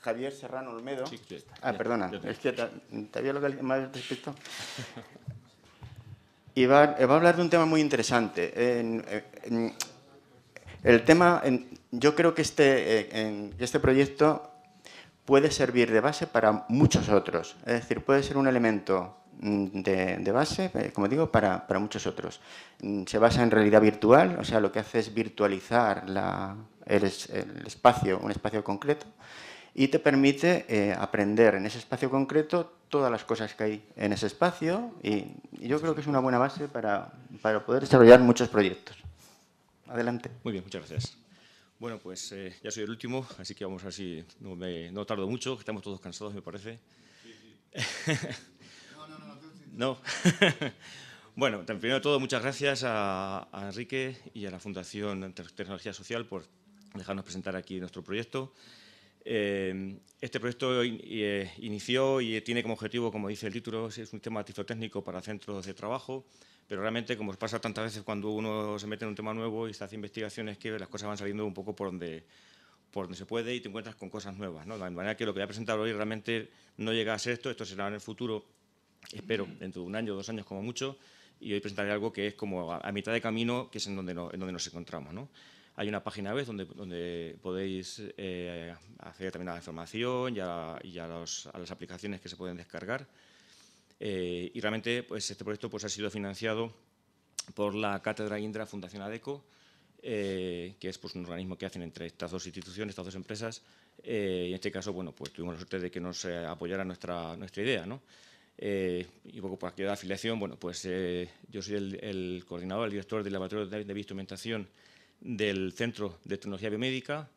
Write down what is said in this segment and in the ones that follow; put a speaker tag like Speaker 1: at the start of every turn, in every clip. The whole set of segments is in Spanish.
Speaker 1: Javier Serrano Olmedo. ah, perdona, es que te, había y eh, va, a hablar de un tema muy interesante. Eh, el tema, yo creo que este, eh, este proyecto puede servir de base para muchos otros. Es decir, puede ser un elemento mm, de, base, como digo, para, muchos otros. Mm, se basa en realidad virtual, o sea, lo que hace es virtualizar el, espacio, un espacio concreto, y te permite eh, aprender en ese espacio concreto todas las cosas que hay en ese espacio y, yo creo que es una buena base para, para, poder desarrollar muchos proyectos. Adelante. Muy bien, muchas gracias. Bueno, pues eh, ya soy el último, así que vamos así no, me, no tardo mucho, estamos todos cansados, me parece. no, no, no. no. bueno, primero de todo, muchas gracias a, a Enrique y a la Fundación Tecnología Social por dejarnos presentar aquí nuestro proyecto. Eh, este proyecto eh, inició y tiene como objetivo, como dice el título, es un tema técnico para centros de trabajo, pero realmente, como os pasa tantas veces cuando uno se mete en un tema nuevo y se hace investigaciones, que las cosas van saliendo un poco por donde, por donde se puede y te encuentras con cosas nuevas. ¿no? De manera que lo que voy a presentar hoy realmente no llega a ser esto, esto será en el futuro, espero, dentro de un año, dos años como mucho, y hoy presentaré algo que es como a, mitad de camino, que es en donde, en donde nos encontramos. ¿no? Hay una página web donde, donde podéis eh, también a la información y, a, a, las aplicaciones que se pueden descargar. Eh, y realmente pues, este proyecto pues, ha sido financiado por la Cátedra Indra Fundación ADECO, eh, que es pues, un organismo que hacen entre estas dos instituciones, estas dos empresas, y en este caso bueno, pues, tuvimos la suerte de que nos apoyara nuestra, nuestra idea. ¿no? y poco por pues, aquí afiliación, bueno, pues yo soy el, coordinador, el director del Laboratorio de, de Instrumentación del Centro de Tecnología Biomédica,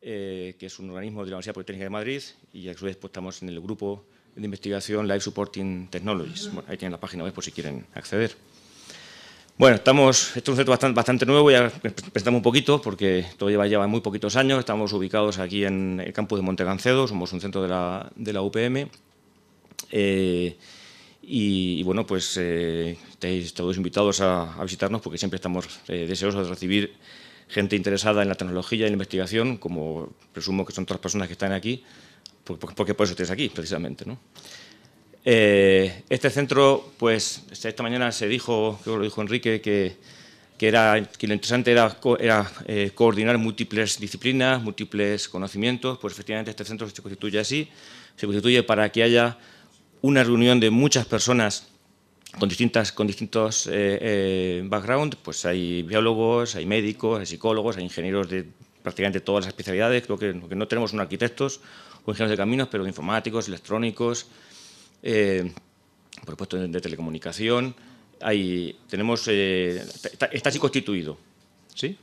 Speaker 1: eh, que es un organismo de la Universidad Politécnica de Madrid, y a su vez pues, estamos en el grupo de investigación Life Supporting Technologies. Aquí ahí tienen la página web por si quieren acceder. Bueno, estamos, este es un centro bastante, bastante, nuevo, ya presentamos un poquito porque todo lleva, muy poquitos años, estamos ubicados aquí en el campus de Montegancedo, somos un centro de la, UPM eh, y, bueno, pues eh, estáis todos invitados a, visitarnos porque siempre estamos deseosos de recibir gente interesada en la tecnología y la investigación, como presumo que son todas personas que están aquí, porque por eso estáis aquí, precisamente. Eh, este centro, pues esta mañana se dijo, creo que lo dijo Enrique, que, era, lo interesante era, eh, coordinar múltiples disciplinas, múltiples conocimientos, pues efectivamente este centro se constituye así, se constituye para que haya una reunión de muchas personas con, distintas, con distintos eh, eh backgrounds, pues hay biólogos, hay médicos, hay psicólogos, hay ingenieros de prácticamente todas las especialidades, creo que, no tenemos unos arquitectos o ingenieros de caminos, pero informáticos, electrónicos, eh, por supuesto de, telecomunicación, hay, tenemos, eh, está, está así constituido, ¿sí?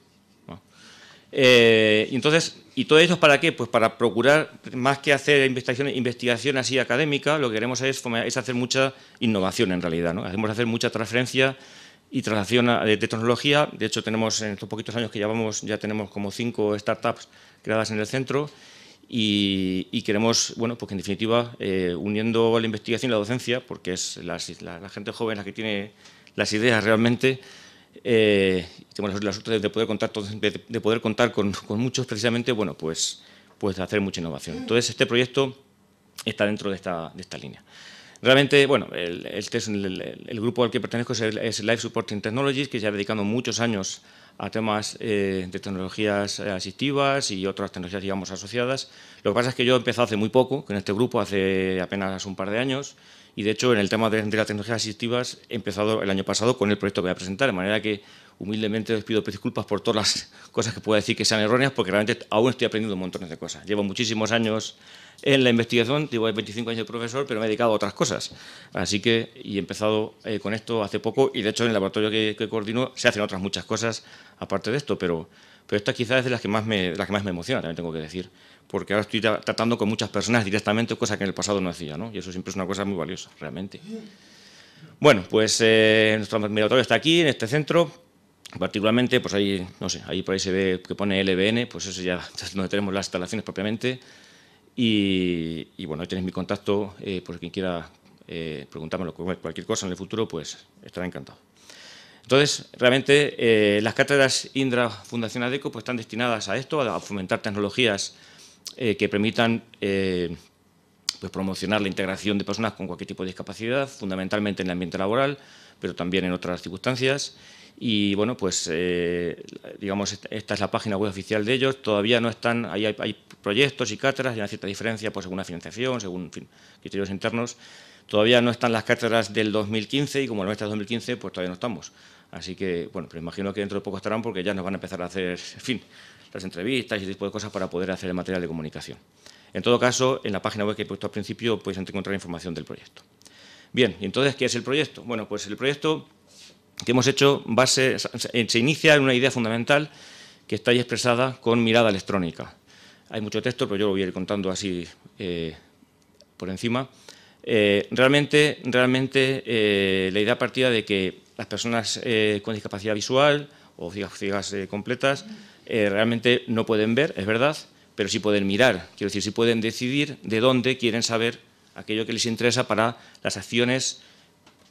Speaker 1: Eh, y entonces, ¿y todo esto para qué? Pues para procurar, más que hacer investigación, investigación así académica, lo que queremos es, es hacer mucha innovación en realidad. ¿no? Hacemos hacer mucha transferencia y traslación de, tecnología. De hecho, tenemos en estos poquitos años que llevamos, ya tenemos como cinco startups creadas en el centro. Y, queremos, bueno, pues en definitiva, eh, uniendo la investigación y la docencia, porque es la, la, gente joven la que tiene las ideas realmente, eh, la suerte de poder contar, con, muchos precisamente, bueno, pues, pues hacer mucha innovación. Entonces, este proyecto está dentro de esta, línea. Realmente, bueno, el, el, grupo al que pertenezco es, Life Supporting Technologies, que ya dedicado muchos años a temas eh, de tecnologías asistivas y otras tecnologías, digamos, asociadas. Lo que pasa es que yo he empezado hace muy poco con este grupo, hace apenas un par de años, y de hecho, en el tema de, las tecnologías asistivas, he empezado el año pasado con el proyecto que voy a presentar, de manera que humildemente les pido disculpas por todas las cosas que pueda decir que sean erróneas, porque realmente aún estoy aprendiendo un montones de cosas. Llevo muchísimos años en la investigación, llevo 25 años de profesor, pero me he dedicado a otras cosas. Así que, y he empezado eh, con esto hace poco, y de hecho en el laboratorio que, coordino se hacen otras muchas cosas aparte de esto, pero, pero esta quizás es de las que más me, las que más me emociona, también tengo que decir porque ahora estoy tratando con muchas personas directamente, cosa que en el pasado no hacía, ¿no? Y eso siempre es una cosa muy valiosa, realmente. Bueno, pues eh, nuestro admiratorio está aquí, en este centro. Particularmente, pues ahí, no sé, ahí por ahí se ve que pone LBN, pues eso ya es donde tenemos las instalaciones propiamente. Y, bueno, ahí tenéis mi contacto, eh, por quien quiera eh, preguntármelo cualquier cosa en el futuro, pues estará encantado. Entonces, realmente, eh, las cátedras Indra Fundación ADECO pues, están destinadas a esto, a fomentar tecnologías eh, que permitan eh, pues promocionar la integración de personas con cualquier tipo de discapacidad, fundamentalmente en el ambiente laboral, pero también en otras circunstancias. Y bueno, pues eh, digamos, esta es la página web oficial de ellos. Todavía no están, hay, proyectos y cátedras, hay una cierta diferencia pues, según la financiación, según criterios internos. Todavía no están las cátedras del 2015 y como no nuestra del 2015, pues todavía no estamos. Así que, bueno, pero imagino que dentro de poco estarán porque ya nos van a empezar a hacer, en fin, las entrevistas y ese tipo de cosas para poder hacer el material de comunicación. En todo caso, en la página web que he puesto al principio podéis pues, encontrar información del proyecto. Bien, ¿y entonces qué es el proyecto? Bueno, pues el proyecto que hemos hecho base, se inicia en una idea fundamental que está ahí expresada con mirada electrónica. Hay mucho texto, pero yo lo voy a ir contando así eh, por encima. Eh, realmente, realmente eh, la idea partida de que las personas eh, con discapacidad visual o ciegas eh, completas eh, realmente no pueden ver, es verdad, pero sí pueden mirar, quiero decir, sí pueden decidir de dónde quieren saber aquello que les interesa para las acciones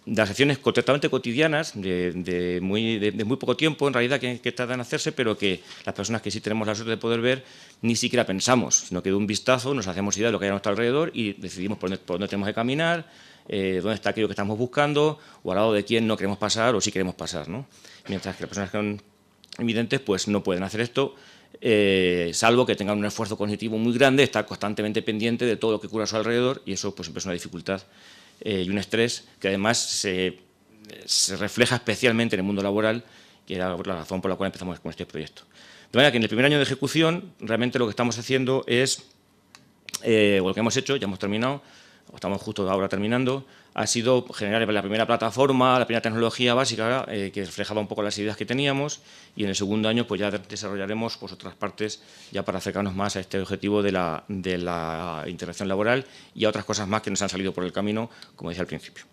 Speaker 1: las acciones completamente cotidianas, de, muy, poco tiempo en realidad que, que, tardan en hacerse, pero que las personas que sí tenemos la suerte de poder ver ni siquiera pensamos, sino que de un vistazo nos hacemos idea de lo que hay a nuestro alrededor y decidimos por por dónde tenemos que caminar, eh, dónde está aquello que estamos buscando o al lado de quién no queremos pasar o sí queremos pasar. Mientras que las personas que son evidentes pues, no pueden hacer esto, eh, salvo que tengan un esfuerzo cognitivo muy grande, estar constantemente pendiente de todo lo que ocurre a su alrededor y eso pues, siempre es una dificultad eh, y un estrés que además se, refleja especialmente en el mundo laboral, que era la razón por la cual empezamos con este proyecto. De manera que en el primer año de ejecución realmente lo que estamos haciendo es, o lo que hemos hecho, ya hemos terminado, estamos justo ahora terminando, ha sido generar la primera plataforma, la primera tecnología básica eh, que reflejaba un poco las ideas que teníamos y en el segundo año pues ya desarrollaremos pues, otras partes ya para acercarnos más a este objetivo de la, de la integración laboral y a otras cosas más que nos han salido por el camino, como decía al principio.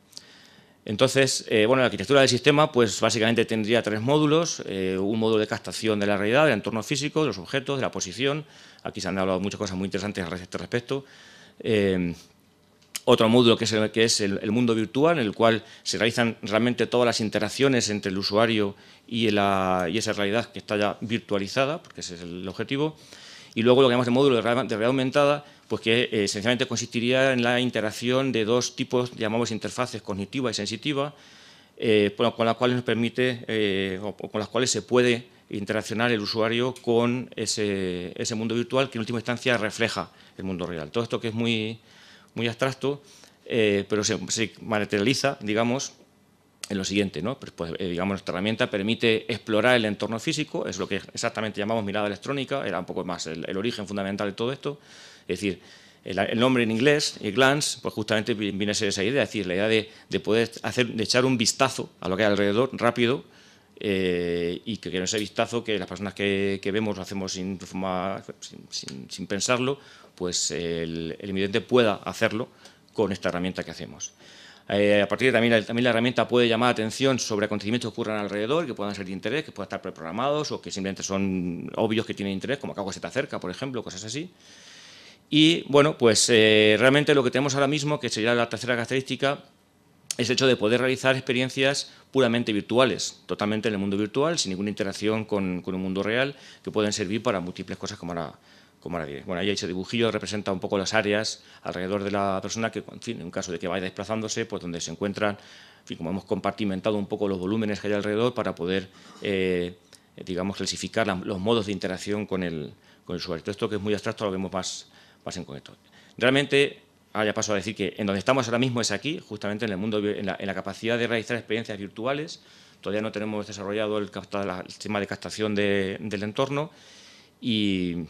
Speaker 1: Entonces, eh, bueno, la arquitectura del sistema, pues básicamente tendría tres módulos, eh, un módulo de captación de la realidad, del entorno físico, de los objetos, de la posición, aquí se han hablado muchas cosas muy interesantes a este respecto, otro módulo que es, el, mundo virtual, en el cual se realizan realmente todas las interacciones entre el usuario y, esa realidad que está ya virtualizada, porque ese es el objetivo. Y luego lo que llamamos el módulo de realidad, aumentada, pues que eh, esencialmente consistiría en la interacción de dos tipos, llamamos interfaces cognitiva y sensitiva, eh, con las cuales nos permite, eh, con las cuales se puede interaccionar el usuario con ese, ese, mundo virtual que en última instancia refleja el mundo real. Todo esto que es muy, muy abstracto, eh, pero se, materializa, digamos, en lo siguiente, ¿no? Pues, pues eh, digamos, nuestra herramienta permite explorar el entorno físico, es lo que exactamente llamamos mirada electrónica, era un poco más el, origen fundamental de todo esto, es decir, el, nombre en inglés, el glance, pues justamente viene a ser esa idea, es decir, la idea de, de poder hacer, de echar un vistazo a lo que hay alrededor rápido, eh, y que, que ese vistazo que las personas que, vemos lo hacemos sin, sin, pensarlo, pues el, el invidente pueda hacerlo con esta herramienta que hacemos. Eh, a partir de también, también la herramienta puede llamar atención sobre acontecimientos que ocurran alrededor, que puedan ser de interés, que puedan estar preprogramados o que simplemente son obvios que tienen interés, como que algo se te acerca, por ejemplo, cosas así. Y bueno, pues eh, realmente lo que tenemos ahora mismo, que sería la tercera característica, es el hecho de poder realizar experiencias puramente virtuales, totalmente en el mundo virtual, sin ninguna interacción con, un mundo real, que pueden servir para múltiples cosas como ahora, Bueno, ahí ese dibujillo representa un poco las áreas alrededor de la persona que, en fin, caso de que vaya desplazándose, pues donde se encuentran, como hemos compartimentado un poco los volúmenes que hay alrededor para poder, eh, digamos, clasificar los modos de interacción con el, con Esto que es muy abstracto lo vemos más, más en concreto. Realmente ahora ya paso a decir que en donde estamos ahora mismo es aquí, justamente en el mundo, en la, capacidad de realizar experiencias virtuales. Todavía no tenemos desarrollado el, sistema de captación del entorno y,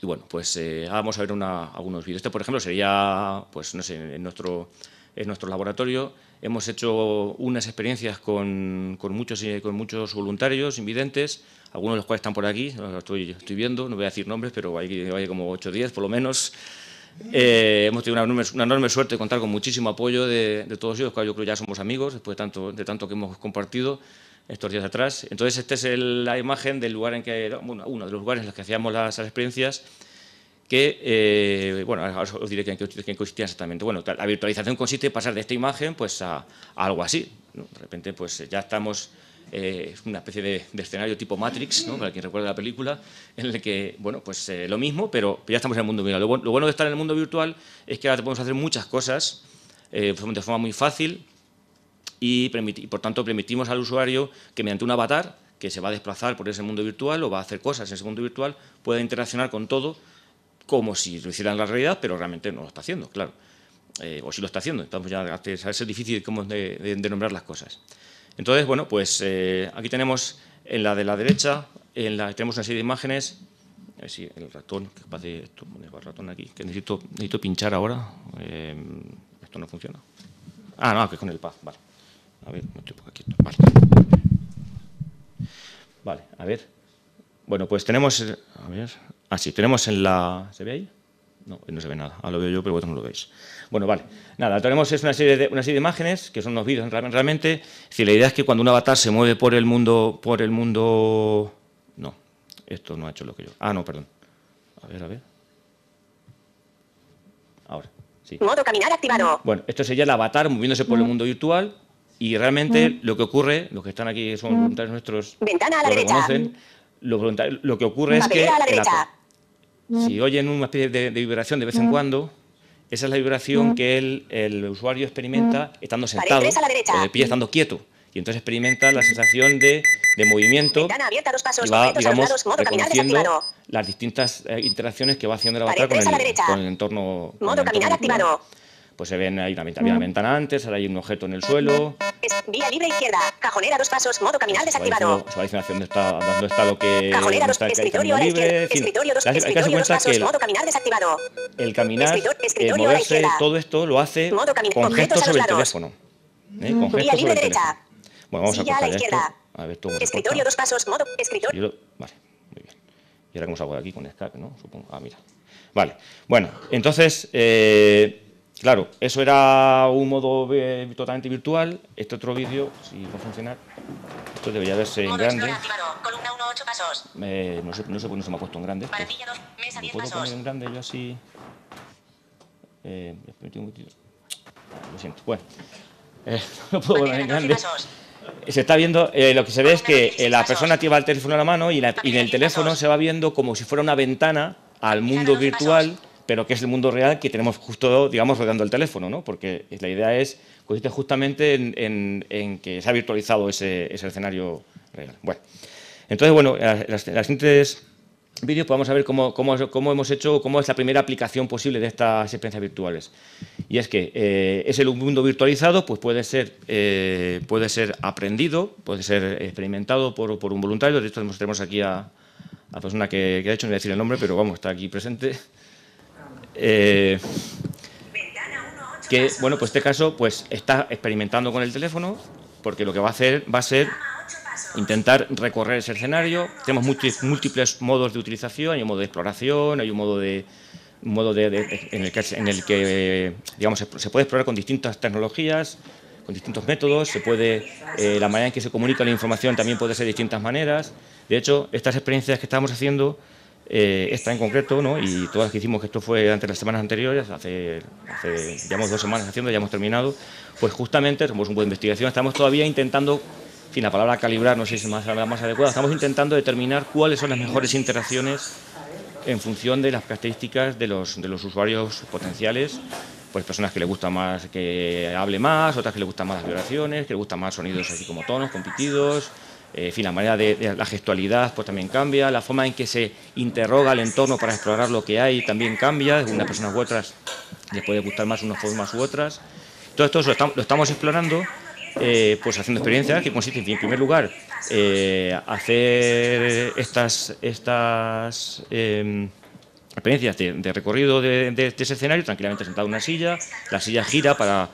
Speaker 1: bueno, pues eh, vamos a ver una, algunos vídeos. Este, por ejemplo, sería, pues no sé, en nuestro, en nuestro laboratorio hemos hecho unas experiencias con, muchos, eh, con muchos voluntarios, invidentes, algunos de los cuales están por aquí, estoy, estoy viendo, no voy a decir nombres, pero hay, hay como 8 o 10 por lo menos, eh, hemos tenido una enorme, suerte de contar con muchísimo apoyo de, todos ellos, yo creo que ya somos amigos después de tanto, de tanto que hemos compartido estos días atrás. Entonces, esta es la imagen del lugar en que, bueno, uno de los lugares en los que hacíamos las, experiencias, que, eh, bueno, ahora os diré en qué, consistía exactamente. Bueno, la virtualización consiste en pasar de esta imagen pues, a, algo así. De repente, pues ya estamos es eh, una especie de, escenario tipo Matrix, ¿no? para quien recuerde la película, en el que, bueno, pues eh, lo mismo, pero ya estamos en el mundo virtual. Lo, bueno de estar en el mundo virtual es que ahora te podemos hacer muchas cosas eh, de forma muy fácil y, por tanto, permitimos al usuario que mediante un avatar que se va a desplazar por ese mundo virtual o va a hacer cosas en ese mundo virtual, pueda interaccionar con todo como si lo hiciera en la realidad, pero realmente no lo está haciendo, claro. o si lo está haciendo. Entonces ya es difícil cómo de, de, nombrar las cosas. Entonces, bueno, pues eh, aquí tenemos en la de la derecha, en la, tenemos una serie de imágenes. A ver si el ratón, que capaz de esto, el ratón aquí? Que necesito, necesito pinchar ahora. Eh, esto no funciona. Ah, no, que es con el pad, vale. A ver, no estoy por aquí. Vale. Vale, a ver. Bueno, pues tenemos. A ver. así. Ah, tenemos en la. ¿Se ve ahí? No, no se ve nada. Ah, lo veo yo, pero vosotros no lo veis. Bueno, vale. Nada, tenemos es una serie de, una serie de imágenes, que son unos vídeos realmente. Si la idea es que cuando un avatar se mueve por el mundo... Por el mundo... No, esto no ha hecho lo que yo... Ah, no, perdón. A ver, a ver. Ahora, sí. Modo caminar activado. Bueno, esto sería el avatar moviéndose por el mundo virtual. Y realmente mm. lo que ocurre, los que están aquí son mm. nuestros, Ventana a la derecha. lo, que ocurre es que derecha. Mm. Si oyen una especie de, de vibración de vez en mm. cuando, esa es la vibración mm. que el, el usuario experimenta estando sentado o de pie estando quieto. Y entonces experimenta la sensación de, de movimiento y va, digamos, las distintas eh, interacciones que va haciendo el avatar con el, entorno. Modo Pues se ven, ahí una, una ventana antes, ahora hay un objeto en el suelo, vía libre izquierda. Cajonera dos pasos. Modo caminar desactivado. dónde está dando está lo que. Cajonera dos pasos. Escritorio a la izquierda. Escritorio dos pasos. Modo caminal desactivado. El caminar, el eh, moverse, todo esto lo hace ¿eh? con gestos sobre el teléfono. ¿eh? Con gestos sobre el teléfono. Bueno, vamos a cortar esto. A ver, todo Escritorio dos pasos. Modo escritorio. Vale, muy bien. Y ahora cómo a de aquí con escape, ¿no? Supongo. Ah, mira. Vale. Bueno, entonces. Eh, Claro, eso era un modo eh, totalmente virtual. Este otro vídeo, si va a funcionar, esto debería verse en grande. Columna 1, pasos. Eh, no, sé, no se me ha puesto en grande. No este. mesa puedo pasos. poner en grande yo así? Eh, un Lo siento. Bueno, eh, no puedo poner en grande. Se está viendo, eh, lo que se ve es que eh, la persona activa el teléfono a la mano y, la, y en el teléfono se va viendo como si fuera una ventana al mundo virtual pero que es el mundo real que tenemos justo, digamos, rodeando el teléfono, ¿no? Porque la idea es, consiste justamente en, que se ha virtualizado ese, escenario real. Bueno, entonces, bueno, en las, siguientes vídeos pues a ver cómo, hemos hecho, cómo es la primera aplicación posible de estas experiencias virtuales. Y es que eh, ese mundo virtualizado pues puede, ser, eh, puede ser aprendido, puede ser experimentado por, un voluntario. De hecho, tenemos aquí a la persona que, que ha hecho, no voy a decir el nombre, pero vamos, está aquí presente. Eh, que, bueno, pues este caso, pues está experimentando con el teléfono, porque lo que va a hacer va a ser intentar recorrer ese escenario. Tenemos múltiples modos de utilización, hay un modo de exploración, hay un modo de, modo en, el que, digamos, se puede explorar con distintas tecnologías, con distintos métodos, se puede, eh, la manera en que se comunica la información también puede ser de distintas maneras. De hecho, estas experiencias que estamos haciendo eh, esta en concreto, y todas las que hicimos, que esto fue durante las semanas anteriores, hace, hace dos semanas haciendo, ya hemos terminado, pues justamente somos un de investigación, estamos todavía intentando, en fin, la palabra calibrar no sé si es la más adecuada, estamos intentando determinar cuáles son las mejores interacciones en función de las características de los, de los usuarios potenciales pues personas que les gusta más que hable más, otras que les gustan más las vibraciones, que les gustan más sonidos así como tonos, compitidos, eh, en fin, la manera de, la gestualidad pues también cambia, la forma en que se interroga el entorno para explorar lo que hay también cambia, Una personas u otras les puede gustar más unas formas u otras. Todo esto lo estamos, explorando, eh, pues haciendo experiencias que consisten en, primer lugar, eh, hacer estas, estas em, experiencias de, recorrido de, de, ese escenario, tranquilamente sentado en una silla, la silla gira para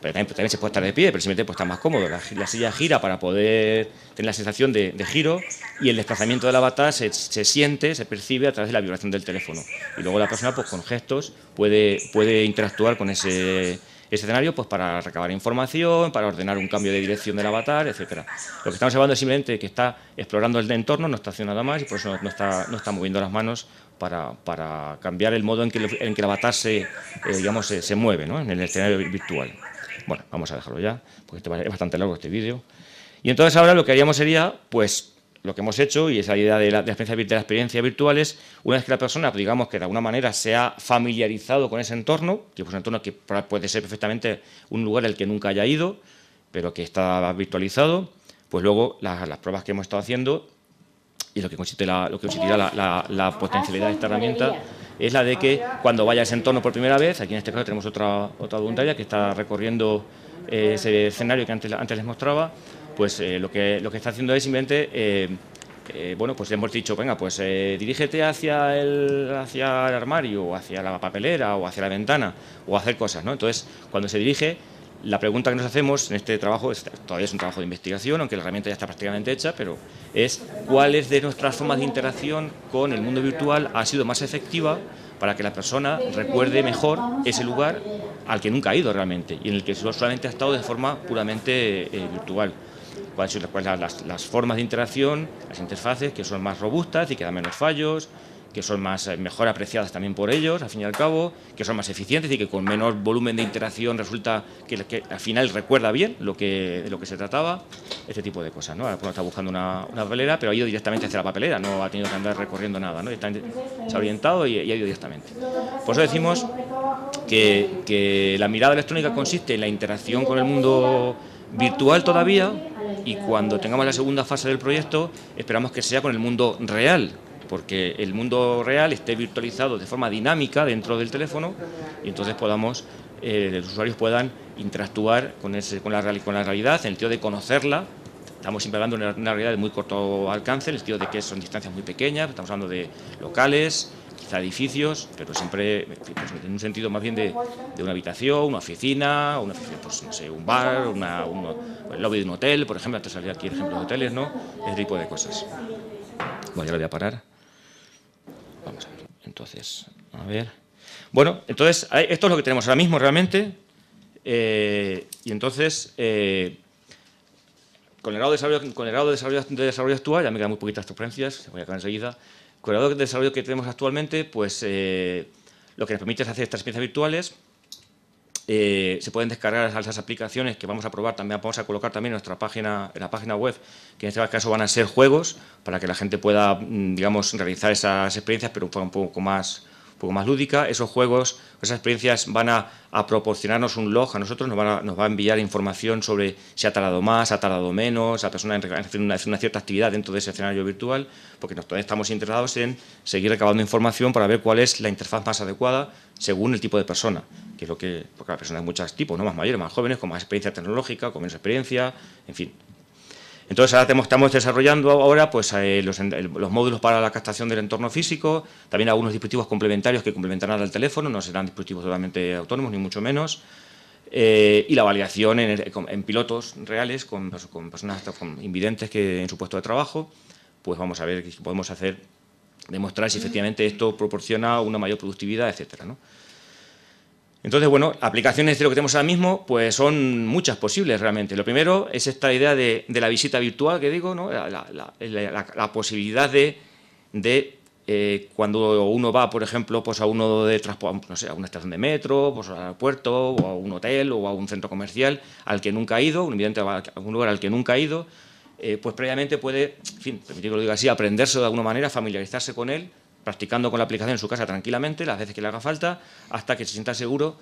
Speaker 1: pero también, pues, también, se puede estar de pie, pero simplemente pues, está más cómodo. La, silla gira para poder tener la sensación de, giro y el desplazamiento del avatar se, siente, se percibe a través de la vibración del teléfono. Y luego la persona, pues con gestos, puede, puede interactuar con ese escenario pues para recabar información, para ordenar un cambio de dirección del avatar, etc. Lo que estamos hablando es simplemente que está explorando el entorno, no está haciendo nada más y por eso no está, no está moviendo las manos para, cambiar el modo en que, en que el avatar se, eh, digamos, se mueve ¿no? en el escenario virtual. Bueno, vamos a dejarlo ya, porque es bastante largo este vídeo. Y entonces ahora lo que haríamos sería, pues, lo que hemos hecho, y esa idea de la, de experiencia, de virtual es, una vez que la persona, digamos que de alguna manera se ha familiarizado con ese entorno, que es un entorno que puede ser perfectamente un lugar al que nunca haya ido, pero que está virtualizado, pues luego las, pruebas que hemos estado haciendo y lo que consiste la, lo que consistirá la, la potencialidad de esta herramienta es la de que cuando vayas en torno por primera vez, aquí en este caso tenemos otra, otra voluntaria que está recorriendo eh, ese escenario que antes, antes les mostraba, pues eh, lo, que, lo que está haciendo es simplemente, eh, bueno, pues le hemos dicho, venga, pues dirígete hacia el, hacia el armario, o hacia la papelera, o hacia la ventana, o hacer cosas, ¿no? Entonces, cuando se dirige, la pregunta que nos hacemos en este trabajo, es, todavía es un trabajo de investigación, aunque la herramienta ya está prácticamente hecha, pero es cuáles de nuestras formas de interacción con el mundo virtual ha sido más efectiva para que la persona recuerde mejor ese lugar al que nunca ha ido realmente y en el que solamente ha estado de forma puramente eh, virtual. Cuáles son las formas de interacción, las interfaces que son más robustas y que dan menos fallos, que son más, eh, mejor apreciadas también por ellos, al fin y al cabo, que son más eficientes y que con menos volumen de interacción resulta que, al final recuerda bien lo que, lo que se trataba, este tipo de cosas. ¿no? Ahora uno está buscando una, una, papelera, pero ha ido directamente hacia la papelera, no ha tenido que andar recorriendo nada, ¿no? se ha orientado y, ha ido directamente. Por eso decimos que, que la mirada electrónica consiste en la interacción con el mundo virtual todavía y cuando tengamos la segunda fase del proyecto esperamos que sea con el mundo real, porque el mundo real esté virtualizado de forma dinámica dentro del teléfono y entonces podamos, eh, los usuarios puedan interactuar con, ese, con, la, con la realidad en el sentido de conocerla. Estamos siempre hablando de una realidad de muy corto alcance, en el sentido de que son distancias muy pequeñas, estamos hablando de locales, quizá edificios, pero siempre pues, en un sentido más bien de, una habitación, una oficina, pues, no sé, un bar, un, el lobby de un hotel, por ejemplo, antes salía aquí el ejemplo de hoteles, ¿no? Ese tipo de cosas. Bueno, ya lo voy a parar. Entonces, a ver. Bueno, entonces, esto es lo que tenemos ahora mismo realmente. Eh, y entonces, eh, con el grado, de desarrollo, con el grado de, desarrollo, actual, ya me quedan muy poquitas transferencias, voy a acabar enseguida. Con el grado de desarrollo que tenemos actualmente, pues eh, lo que nos permite es hacer estas experiencias virtuales eh, se pueden descargar esas aplicaciones que vamos a probar, también vamos a colocar también en nuestra página, la página web, que en este caso van a ser juegos, para que la gente pueda, mm, digamos, realizar esas experiencias, pero un poco más, un poco más lúdica, esos juegos, esas experiencias van a, proporcionarnos un log a nosotros, nos, va a enviar información sobre si ha tardado más, ha tardado menos, la persona en una, una, cierta actividad dentro de ese escenario virtual, porque nosotros estamos interesados en seguir recabando información para ver cuál es la interfaz más adecuada según el tipo de persona, que es lo que, porque la persona de muchos tipos, ¿no? más mayores, más jóvenes, con más experiencia tecnológica, con menos experiencia, en fin, entonces ahora estamos desarrollando ahora pues, eh, los, módulos para la captación del entorno físico, también algunos dispositivos complementarios que complementarán al teléfono, no serán dispositivos totalmente autónomos ni mucho menos, eh, y la validación en, pilotos reales con, personas con invidentes que en su puesto de trabajo, pues vamos a ver qué podemos hacer, demostrar si efectivamente esto proporciona una mayor productividad, etcétera, ¿no? Entonces, bueno, aplicaciones de lo que tenemos ahora mismo, pues son muchas posibles realmente. Lo primero es esta idea de, la visita virtual que digo, ¿no? la, posibilidad de, eh, cuando uno va, por ejemplo, pues a uno de no a una estación de metro, pues al aeropuerto, o a un hotel, o a un centro comercial al que nunca ha ido, un va a un lugar al que nunca ha ido, eh, pues previamente puede, en fin, permitir que lo diga así, aprenderse de alguna manera, familiarizarse con él, practicando con la aplicación en su casa tranquilamente, las veces que le haga falta, hasta que se sienta seguro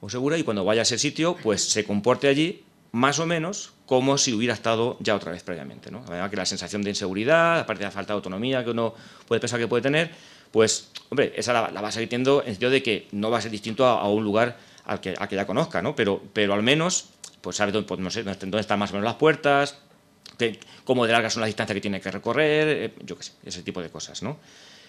Speaker 1: o segura y cuando vaya a ese sitio, pues se comporte allí más o menos como si hubiera estado ya otra vez previamente. ¿no? Además que la sensación de inseguridad, aparte de la falta de autonomía que uno puede pensar que puede tener, pues, hombre, esa la, va a seguir teniendo en el sentido de que no va a ser distinto a, un lugar al que, ya conozca, ¿no? Pero, pero al menos, pues sabe dónde, pues, dónde están más o menos las puertas, cómo de largas son las distancias que tiene que recorrer, eh, yo qué sé, ese tipo de cosas, ¿no?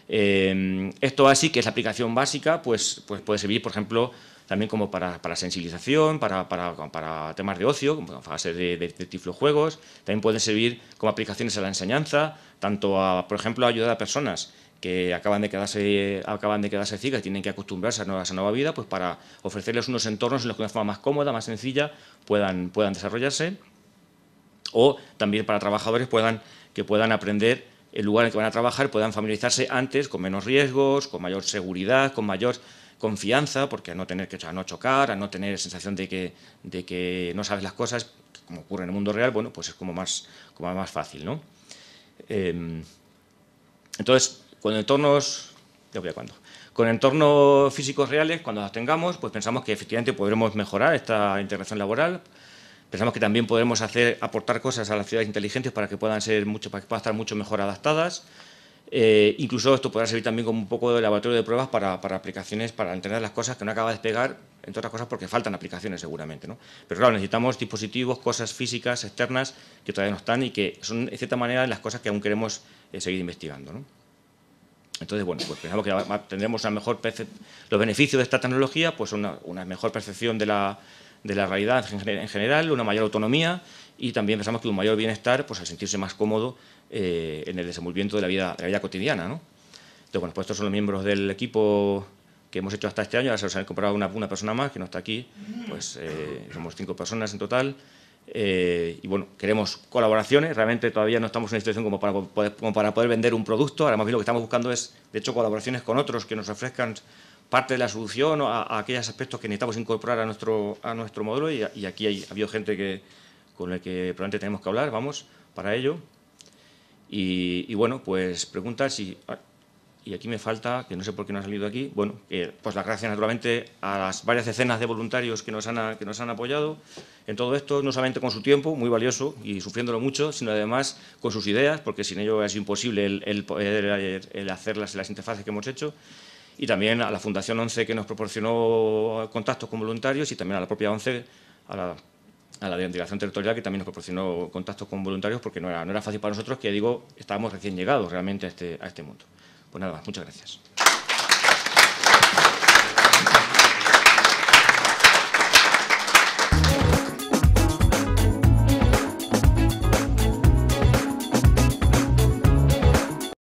Speaker 1: Em, esto así, que es la aplicación básica, pues, pues puede servir, por ejemplo, también como para, sensibilización, para, temas de ocio, como fase de, de, de También pueden servir como aplicaciones a la enseñanza, tanto a, por ejemplo, a ayudar a personas que acaban de quedarse, acaban de quedarse ciegas y tienen que acostumbrarse a, nueva, esa nueva vida, pues para ofrecerles unos entornos en los que de una forma más cómoda, más sencilla, puedan, puedan desarrollarse. O también para trabajadores puedan, que puedan aprender el lugar en el que van a trabajar puedan familiarizarse antes con menos riesgos, con mayor seguridad, con mayor confianza, porque a no tener que a no chocar, a no tener sensación de que, de que no sabes las cosas, como ocurre en el mundo real, bueno, pues es como más, como más fácil, ¿no? Em, entonces, con entornos, con entornos físicos reales, cuando los tengamos, pues pensamos que efectivamente podremos mejorar esta integración laboral, Pensamos que también podremos hacer, aportar cosas a las ciudades inteligentes para que puedan ser mucho, para que estar mucho mejor adaptadas. Eh, incluso esto podrá servir también como un poco de laboratorio de pruebas para, aplicaciones, para entender las cosas que no acaba de despegar, entre otras cosas porque faltan aplicaciones seguramente. ¿no? Pero claro, necesitamos dispositivos, cosas físicas, externas, que todavía no están y que son, de cierta manera, las cosas que aún queremos eh, seguir investigando. Entonces, bueno, pues pensamos que tendremos una mejor los beneficios de esta tecnología, pues una mejor percepción de la de la realidad en general, una mayor autonomía y también pensamos que un mayor bienestar pues, al sentirse más cómodo eh, en el desenvolvimiento de la vida, cotidiana. ¿no? Entonces, pues estos son los miembros del equipo que hemos hecho hasta este año, ahora se ha una, persona más que no está aquí, pues eh, somos cinco personas en total. Eh, y bueno, queremos colaboraciones, realmente todavía no estamos en una situación como para, poder, vender un producto, ahora más bien lo que estamos buscando es, de hecho, colaboraciones con otros que nos ofrezcan parte de la solución a, aquellos aspectos que necesitamos incorporar a nuestro, a nuestro modelo y, aquí ha habido gente que, con la que probablemente tenemos que hablar, vamos, para ello. Y, bueno, pues preguntas ah, y, aquí me falta, que no sé por qué no ha salido aquí, bueno, pues las gracias naturalmente a las varias decenas de voluntarios que nos, han, que nos han apoyado en todo esto, no solamente con su tiempo, muy valioso y sufriéndolo mucho, sino además con sus ideas, porque sin ello es imposible el, poder, el hacer las, las interfaces que hemos hecho y también a la Fundación 11 que nos proporcionó contactos con voluntarios y también a la propia 11, a la, a la Territorial que también nos proporcionó contactos con voluntarios porque no era, no era fácil para nosotros que, digo, estábamos recién llegados realmente a este, a este mundo. Pues nada más, muchas gracias.